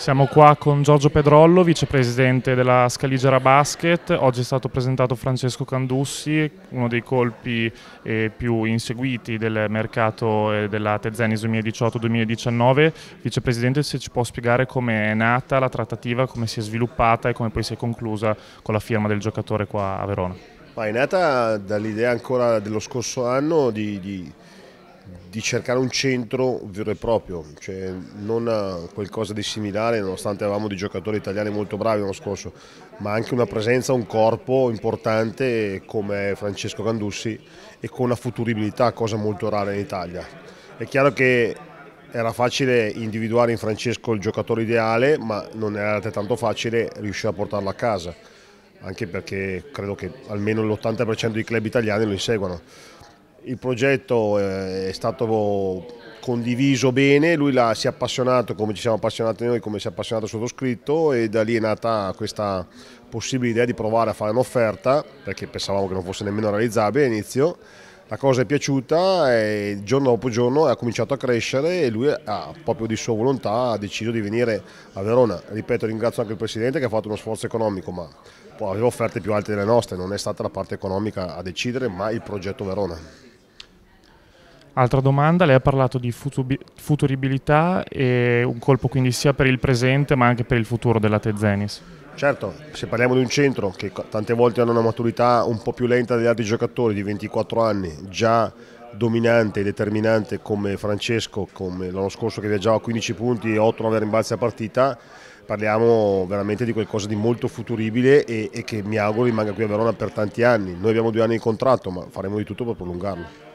Siamo qua con Giorgio Pedrollo, vicepresidente della Scaligera Basket. Oggi è stato presentato Francesco Candussi, uno dei colpi eh, più inseguiti del mercato eh, della Tezenis 2018-2019. Vicepresidente, se ci può spiegare come è nata la trattativa, come si è sviluppata e come poi si è conclusa con la firma del giocatore qua a Verona. Ma è nata dall'idea ancora dello scorso anno di, di di cercare un centro vero e proprio, cioè non qualcosa di similare, nonostante avevamo dei giocatori italiani molto bravi l'anno scorso, ma anche una presenza, un corpo importante come Francesco Gandussi e con una futuribilità, cosa molto rara in Italia. È chiaro che era facile individuare in Francesco il giocatore ideale, ma non era altrettanto facile riuscire a portarlo a casa, anche perché credo che almeno l'80% dei club italiani lo inseguano il progetto eh, è stato condiviso bene, lui la, si è appassionato come ci siamo appassionati noi, come si è appassionato il sottoscritto e da lì è nata questa possibile idea di provare a fare un'offerta perché pensavamo che non fosse nemmeno realizzabile all'inizio. La cosa è piaciuta e giorno dopo giorno ha cominciato a crescere e lui ha, proprio di sua volontà ha deciso di venire a Verona. Ripeto, ringrazio anche il Presidente che ha fatto uno sforzo economico, ma aveva offerte più alte delle nostre, non è stata la parte economica a decidere, ma il progetto Verona. Altra domanda, lei ha parlato di futuribilità e un colpo quindi sia per il presente ma anche per il futuro della Tezenis. Certo, se parliamo di un centro che tante volte ha una maturità un po' più lenta degli altri giocatori di 24 anni, già dominante e determinante come Francesco, come l'anno scorso che viaggiava a 15 punti e 8-9 rimbalzi a partita, parliamo veramente di qualcosa di molto futuribile e, e che mi auguro rimanga qui a Verona per tanti anni. Noi abbiamo due anni di contratto ma faremo di tutto per prolungarlo.